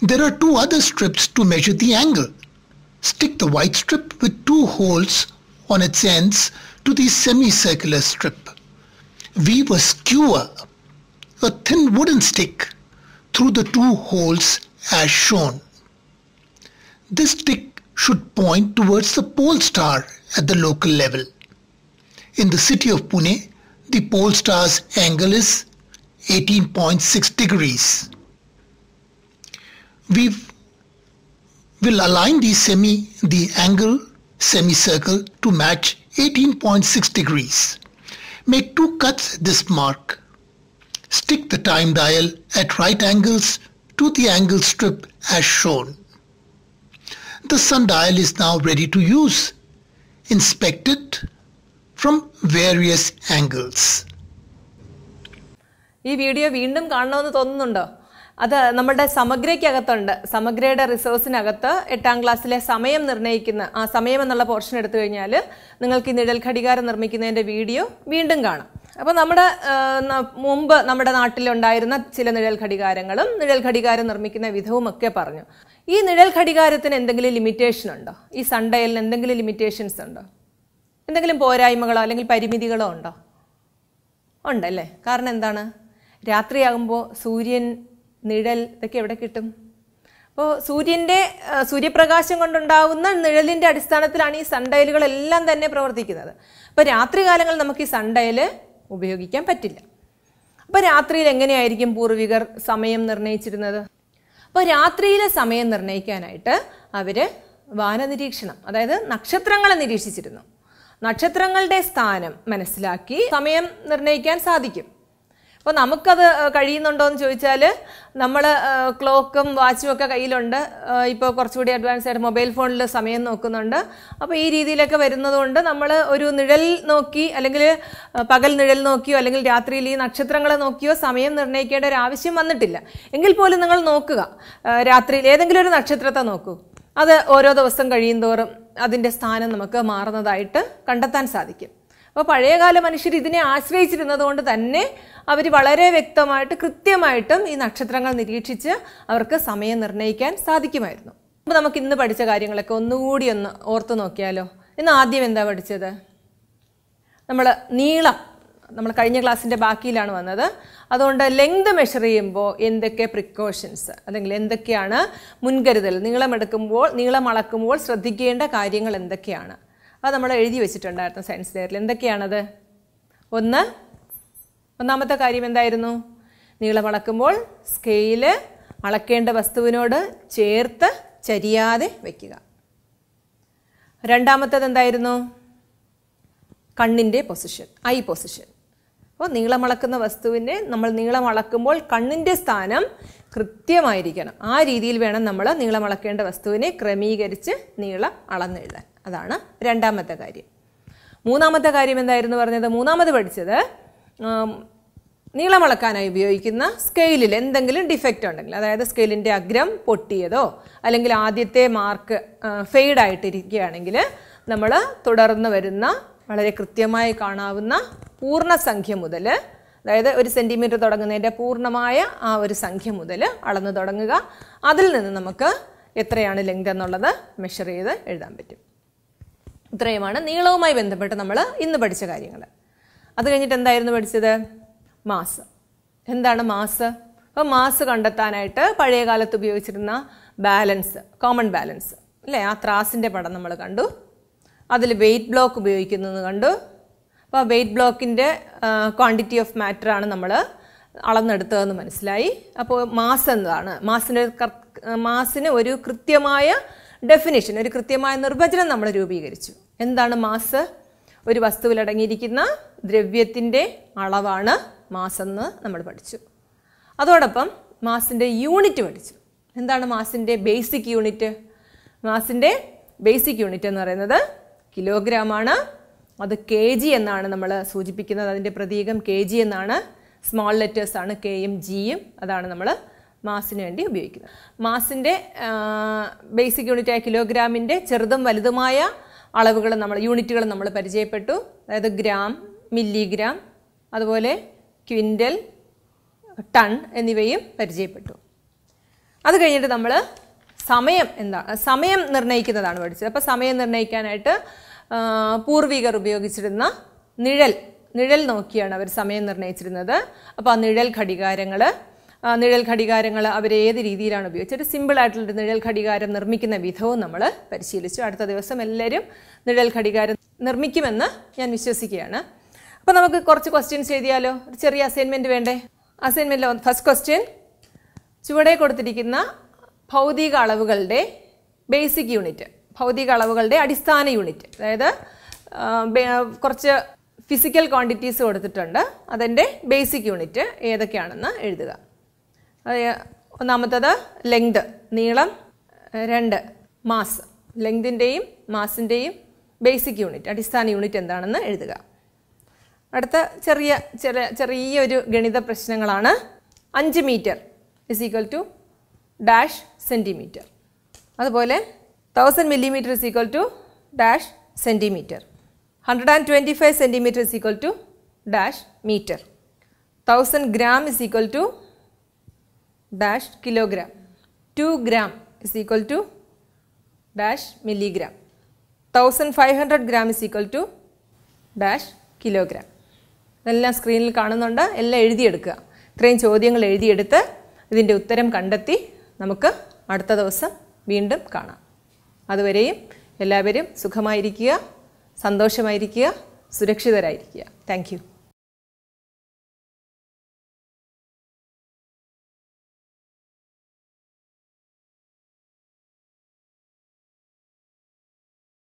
There are two other strips to measure the angle. Stick the white strip with two holes on its ends to the semicircular strip. Weave a skewer, a thin wooden stick, through the two holes as shown. This stick should point towards the pole star at the local level. In the city of Pune, the pole star's angle is 18.6 degrees. We will align the semi the angle semicircle to match 18.6 degrees. Make two cuts this mark. Stick the time dial at right angles to the angle strip as shown. The sundial is now ready to use. Inspect it from various angles. ഈ video വീണ്ടും കാണണമെന്ന് തോന്നുന്നുണ്ടോ അത് നമ്മുടെ സമഗ്രയ്ക്കകത്തുണ്ട് സമഗ്രയുടെ റിസോഴ്സിനകത്ത് എട്ടാം ക്ലാസ്സിലെ സമയം നിർണ്ണയിക്കുന്ന ആ സമയം എന്നുള്ള പോർഷൻ എടുത്തു കഴിഞ്ഞാൽ നിങ്ങൾക്ക് ഈ നിഴൽ ഘടികാരം നിർമ്മിക്കുന്നതിൻ്റെ വീഡിയോ വീണ്ടും കാണാം അപ്പോൾ നമ്മുടെ മുമ്പ് നമ്മുടെ നാട്ടിലുണ്ടായിരുന്ന ചില നിഴൽ ഘടികാരങ്ങളും നിഴൽ ഘടികാരം നിർമ്മിക്കുന്ന വിധവും ഒക്കെ പറഞ്ഞു ഈ നിഴൽ ഘടികാരത്തിന് എന്തെങ്കിലും ലിമിറ്റേഷൻ ഉണ്ടോ ഈ സൺഡയലിന് എന്തെങ്കിലും ലിമിറ്റേഷൻസ് ഉണ്ടോ എന്തെങ്കിലും പോരായ്മകളോ അല്ലെങ്കിൽ പരിമിതികളോ ഉണ്ടോ ഉണ്ടല്ലേ കാരണം എന്താണ് രാത്രിയാകുമ്പോൾ സൂര്യൻ നിഴൽ ഇതൊക്കെ എവിടെ കിട്ടും അപ്പോൾ സൂര്യൻ്റെ സൂര്യപ്രകാശം കൊണ്ടുണ്ടാകുന്ന നിഴലിൻ്റെ അടിസ്ഥാനത്തിലാണ് ഈ സൺഡയലുകളെല്ലാം തന്നെ പ്രവർത്തിക്കുന്നത് അപ്പോൾ രാത്രികാലങ്ങളിൽ നമുക്ക് ഈ സൺഡയൽ ഉപയോഗിക്കാൻ പറ്റില്ല അപ്പോൾ രാത്രിയിൽ എങ്ങനെയായിരിക്കും പൂർവികർ സമയം നിർണ്ണയിച്ചിരുന്നത് അപ്പോൾ രാത്രിയിലെ സമയം നിർണ്ണയിക്കാനായിട്ട് അവർ വാനനിരീക്ഷണം അതായത് നക്ഷത്രങ്ങളെ നിരീക്ഷിച്ചിരുന്നു നക്ഷത്രങ്ങളുടെ സ്ഥാനം മനസ്സിലാക്കി സമയം നിർണ്ണയിക്കാൻ സാധിക്കും അപ്പോൾ നമുക്കത് കഴിയുന്നുണ്ടോ എന്ന് ചോദിച്ചാൽ നമ്മൾ ക്ലോക്കും വാച്ചും ഒക്കെ കയ്യിലുണ്ട് ഇപ്പോൾ കുറച്ചുകൂടി അഡ്വാൻസ് ആയിട്ട് മൊബൈൽ ഫോണിൽ സമയം നോക്കുന്നുണ്ട് അപ്പോൾ ഈ രീതിയിലൊക്കെ വരുന്നതുകൊണ്ട് നമ്മൾ ഒരു നിഴൽ നോക്കി അല്ലെങ്കിൽ പകൽ നിഴൽ നോക്കിയോ അല്ലെങ്കിൽ രാത്രിയിൽ ഈ നക്ഷത്രങ്ങളെ നോക്കിയോ സമയം നിർണ്ണയിക്കേണ്ട ഒരു ആവശ്യം വന്നിട്ടില്ല എങ്കിൽ പോലും നിങ്ങൾ നോക്കുക രാത്രിയിൽ ഏതെങ്കിലും ഒരു നക്ഷത്രത്തെ നോക്കൂ അത് ഓരോ ദിവസം കഴിയും തോറും അതിൻ്റെ സ്ഥാനം നമുക്ക് മാറുന്നതായിട്ട് കണ്ടെത്താൻ സാധിക്കും അപ്പോൾ പഴയകാല മനുഷ്യർ ഇതിനെ ആശ്രയിച്ചിരുന്നത് കൊണ്ട് തന്നെ അവർ വളരെ വ്യക്തമായിട്ട് കൃത്യമായിട്ടും ഈ നക്ഷത്രങ്ങൾ നിരീക്ഷിച്ച് അവർക്ക് സമയം നിർണ്ണയിക്കാൻ സാധിക്കുമായിരുന്നു അപ്പോൾ നമുക്ക് ഇന്ന് പഠിച്ച കാര്യങ്ങളൊക്കെ ഒന്നുകൂടി ഒന്ന് ഓർത്തു നോക്കിയാലോ ഇന്ന് ആദ്യം എന്താ പഠിച്ചത് നമ്മൾ നീളം നമ്മൾ കഴിഞ്ഞ ക്ലാസ്സിൻ്റെ ബാക്കിയിലാണ് വന്നത് അതുകൊണ്ട് ലെങ്ത് മെഷർ ചെയ്യുമ്പോൾ എന്തൊക്കെ പ്രിക്കോഷൻസ് അല്ലെങ്കിൽ എന്തൊക്കെയാണ് മുൻകരുതൽ നീളമെടുക്കുമ്പോൾ നീളം അളക്കുമ്പോൾ ശ്രദ്ധിക്കേണ്ട കാര്യങ്ങൾ എന്തൊക്കെയാണ് അത് നമ്മൾ എഴുതി വെച്ചിട്ടുണ്ടായിരുന്നു സയൻസ് ഡെയറിൽ എന്തൊക്കെയാണത് ഒന്ന് ഒന്നാമത്തെ കാര്യം എന്തായിരുന്നു നീളം അളക്കുമ്പോൾ സ്കെയില് അളക്കേണ്ട വസ്തുവിനോട് ചേർത്ത് ചരിയാതെ വയ്ക്കുക രണ്ടാമത്തത് എന്തായിരുന്നു കണ്ണിൻ്റെ പൊസിഷൻ ഐ പൊസിഷൻ അപ്പോൾ നീളമളക്കുന്ന വസ്തുവിൻ്റെ നമ്മൾ നീളമളക്കുമ്പോൾ കണ്ണിൻ്റെ സ്ഥാനം കൃത്യമായിരിക്കണം ആ രീതിയിൽ വേണം നമ്മൾ നീളമളക്കേണ്ട വസ്തുവിനെ ക്രമീകരിച്ച് നീളം അളന്നെഴുതാൻ അതാണ് രണ്ടാമത്തെ കാര്യം മൂന്നാമത്തെ കാര്യം എന്തായിരുന്നു പറഞ്ഞത് മൂന്നാമത് പഠിച്ചത് നീളമളക്കാനായി ഉപയോഗിക്കുന്ന സ്കെയിലിൽ എന്തെങ്കിലും ഡിഫക്റ്റ് ഉണ്ടെങ്കിൽ അതായത് സ്കെയിലിൻ്റെ അഗ്രം പൊട്ടിയതോ അല്ലെങ്കിൽ ആദ്യത്തെ മാർക്ക് ഫെയ്ഡായിട്ടിരിക്കുകയാണെങ്കിൽ നമ്മൾ തുടർന്ന് വരുന്ന വളരെ കൃത്യമായി കാണാവുന്ന പൂർണ്ണസംഖ്യ മുതൽ അതായത് ഒരു സെൻറ്റിമീറ്റർ തുടങ്ങുന്നതിൻ്റെ പൂർണ്ണമായ ആ ഒരു സംഖ്യ മുതൽ അളന്ന് തുടങ്ങുക അതിൽ നിന്ന് നമുക്ക് എത്രയാണ് ലെങ്ത് എന്നുള്ളത് മെഷർ ചെയ്ത് എഴുതാൻ പറ്റും ഇത്രയുമാണ് നീളവുമായി ബന്ധപ്പെട്ട് നമ്മൾ ഇന്ന് പഠിച്ച കാര്യങ്ങൾ അത് കഴിഞ്ഞിട്ട് എന്തായിരുന്നു പഠിച്ചത് മാസ് എന്താണ് മാസ് അപ്പോൾ മാസ് കണ്ടെത്താനായിട്ട് പഴയ കാലത്ത് ഉപയോഗിച്ചിരുന്ന ബാലൻസ് കോമൺ ബാലൻസ് അല്ലേ ആ ത്രാസിൻ്റെ പടം നമ്മൾ കണ്ടു അതിൽ വെയിറ്റ് ബ്ലോക്ക് ഉപയോഗിക്കുന്നത് കണ്ടു അപ്പോൾ വെയ്റ്റ് ബ്ലോക്കിൻ്റെ ക്വാണ്ടിറ്റി ഓഫ് മാറ്ററാണ് ആണ് നമ്മൾ അളന്നെടുത്തതെന്ന് മനസ്സിലായി അപ്പോൾ മാസ് എന്നതാണ് മാസിൻ്റെ മാസിന് ഒരു കൃത്യമായ ഡെഫിനിഷൻ ഒരു കൃത്യമായ നിർവചനം നമ്മൾ രൂപീകരിച്ചു എന്താണ് മാസ് ഒരു വസ്തുവിൽ അടങ്ങിയിരിക്കുന്ന ദ്രവ്യത്തിൻ്റെ അളവാണ് മാസെന്ന് നമ്മൾ പഠിച്ചു അതോടൊപ്പം മാസിൻ്റെ യൂണിറ്റ് പഠിച്ചു എന്താണ് മാസിൻ്റെ ബേസിക് യൂണിറ്റ് മാസിൻ്റെ ബേസിക് യൂണിറ്റ് എന്ന് പറയുന്നത് കിലോഗ്രാമാണ് അത് കെ ജി എന്നാണ് നമ്മൾ സൂചിപ്പിക്കുന്നത് അതിൻ്റെ പ്രതീകം കെ ജി എന്നാണ് സ്മോൾ ലെറ്റേഴ്സ് ആണ് കെയും ജിയും അതാണ് നമ്മൾ മാസിന് വേണ്ടി ഉപയോഗിക്കുന്നത് മാസിൻ്റെ ബേസിക് യൂണിറ്റായ കിലോഗ്രാമിൻ്റെ ചെറുതും വലുതുമായ അളവുകൾ നമ്മൾ യൂണിറ്റുകൾ നമ്മൾ പരിചയപ്പെട്ടു അതായത് ഗ്രാം മില്ലിഗ്രാം അതുപോലെ ക്വിൻ്റൽ ടൺ എന്നിവയും പരിചയപ്പെട്ടു അത് കഴിഞ്ഞിട്ട് നമ്മൾ സമയം എന്താ സമയം നിർണ്ണയിക്കുന്നതാണ് പഠിച്ചത് അപ്പോൾ സമയം നിർണ്ണയിക്കാനായിട്ട് പൂർവികർ ഉപയോഗിച്ചിരുന്ന നിഴൽ നിഴൽ നോക്കിയാണ് അവർ സമയം നിർണ്ണയിച്ചിരുന്നത് അപ്പോൾ ആ നിഴൽ ഘടികാരങ്ങൾ നിഴൽ ഘടികാരങ്ങൾ അവർ ഏത് രീതിയിലാണ് ഉപയോഗിച്ചത് ഒരു സിമ്പിളായിട്ടുള്ളൊരു നിഴൽ ഘടികാരം നിർമ്മിക്കുന്ന വിധവും നമ്മൾ പരിശീലിച്ചു അടുത്ത ദിവസം എല്ലാവരും നിഴൽ ഘടികാരം നിർമ്മിക്കുമെന്ന് ഞാൻ വിശ്വസിക്കുകയാണ് അപ്പോൾ നമുക്ക് കുറച്ച് ക്വസ്റ്റ്യൻസ് എഴുതിയാലോ ഒരു ചെറിയ അസൈൻമെൻറ്റ് വേണ്ടേ അസൈൻമെൻറ്റിൽ ഫസ്റ്റ് ക്വസ്റ്റ്യൻ ചുവടെ കൊടുത്തിരിക്കുന്ന ഭൗതിക അളവുകളുടെ ബേസിക് യൂണിറ്റ് ഭൗതിക അളവുകളുടെ അടിസ്ഥാന യൂണിറ്റ് അതായത് കുറച്ച് ഫിസിക്കൽ ക്വാണ്ടിറ്റീസ് കൊടുത്തിട്ടുണ്ട് അതിൻ്റെ ബേസിക് യൂണിറ്റ് ഏതൊക്കെയാണെന്ന് എഴുതുക ഒന്നാമത്തത് ലെങ്ത് നീളം രണ്ട് മാസ് ലെങ്തിൻ്റെയും മാസിൻ്റെയും ബേസിക് യൂണിറ്റ് അടിസ്ഥാന യൂണിറ്റ് എന്താണെന്ന് എഴുതുക അടുത്ത ചെറിയ ചെറിയ ചെറിയൊരു ഗണിത പ്രശ്നങ്ങളാണ് അഞ്ച് metre is equal to dash centimetre അതുപോലെ thousand millimetre is equal to dash centimetre hundred and twenty five centimetre is equal to dash metre thousand gram is equal to dash kilogram two gram is equal to dash milligram thousand five hundred gram is equal to dash kilogram ഇതെല്ലാം സ്ക്രീനിൽ കാണുന്നുണ്ട് എല്ലാം എഴുതിയെടുക്കുക ഇത്രയും ചോദ്യങ്ങൾ എഴുതിയെടുത്ത് ഇതിൻ്റെ ഉത്തരം കണ്ടെത്തി നമുക്ക് അടുത്ത ദിവസം വീണ്ടും കാണാം അതുവരെയും എല്ലാവരും സുഖമായിരിക്കുക സന്തോഷമായിരിക്കുക സുരക്ഷിതരായിരിക്കുക താങ്ക്